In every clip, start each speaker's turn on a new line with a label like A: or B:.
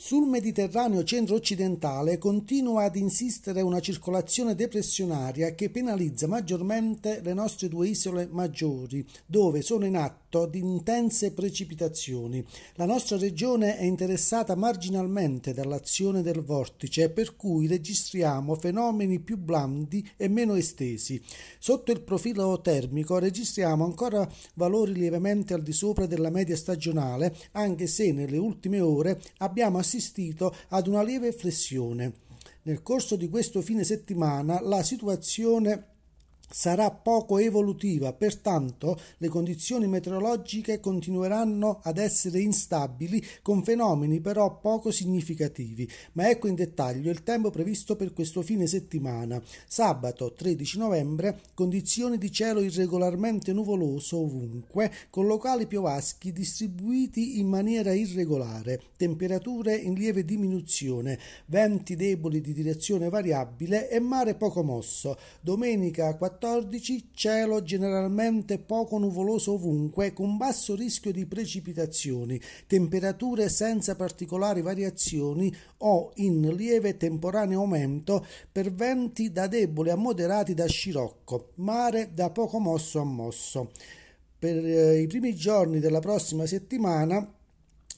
A: Sul Mediterraneo centro-occidentale continua ad insistere una circolazione depressionaria che penalizza maggiormente le nostre due isole maggiori, dove sono in atto impatto di intense precipitazioni. La nostra regione è interessata marginalmente dall'azione del vortice, per cui registriamo fenomeni più blandi e meno estesi. Sotto il profilo termico registriamo ancora valori lievemente al di sopra della media stagionale, anche se nelle ultime ore abbiamo assistito ad una lieve flessione. Nel corso di questo fine settimana la situazione sarà poco evolutiva, pertanto le condizioni meteorologiche continueranno ad essere instabili con fenomeni però poco significativi. Ma ecco in dettaglio il tempo previsto per questo fine settimana. Sabato 13 novembre condizioni di cielo irregolarmente nuvoloso ovunque, con locali piovaschi distribuiti in maniera irregolare, temperature in lieve diminuzione, venti deboli di direzione variabile e mare poco mosso. Domenica 14 14 cielo generalmente poco nuvoloso ovunque con basso rischio di precipitazioni, temperature senza particolari variazioni o in lieve temporaneo aumento per venti da deboli a moderati da scirocco, mare da poco mosso a mosso. Per eh, i primi giorni della prossima settimana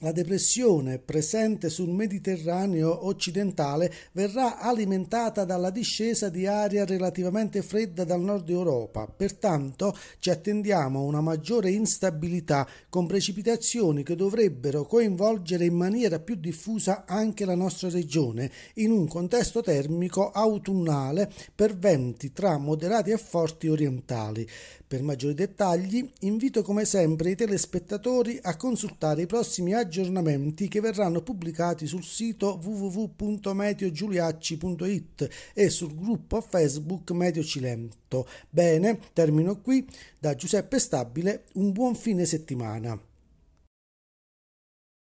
A: la depressione presente sul Mediterraneo occidentale verrà alimentata dalla discesa di aria relativamente fredda dal nord Europa, pertanto ci attendiamo a una maggiore instabilità con precipitazioni che dovrebbero coinvolgere in maniera più diffusa anche la nostra regione in un contesto termico autunnale per venti tra moderati e forti orientali. Per maggiori dettagli invito come sempre i telespettatori a consultare i prossimi aggiornamenti aggiornamenti che verranno pubblicati sul sito www.meteogiuliacci.it e sul gruppo Facebook Meteo Cilento. Bene, termino qui. Da Giuseppe Stabile, un buon fine settimana.